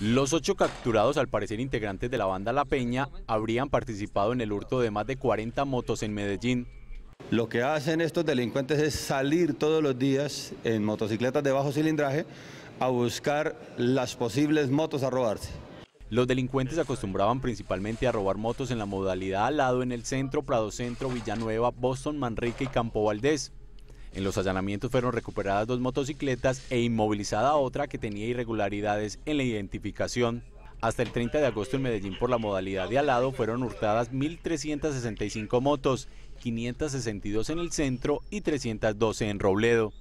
Los ocho capturados, al parecer integrantes de la banda La Peña, habrían participado en el hurto de más de 40 motos en Medellín. Lo que hacen estos delincuentes es salir todos los días en motocicletas de bajo cilindraje a buscar las posibles motos a robarse. Los delincuentes acostumbraban principalmente a robar motos en la modalidad al lado en el centro, Prado Centro, Villanueva, Boston, Manrique y Campo Valdés. En los allanamientos fueron recuperadas dos motocicletas e inmovilizada otra que tenía irregularidades en la identificación. Hasta el 30 de agosto en Medellín por la modalidad de alado fueron hurtadas 1.365 motos, 562 en el centro y 312 en Robledo.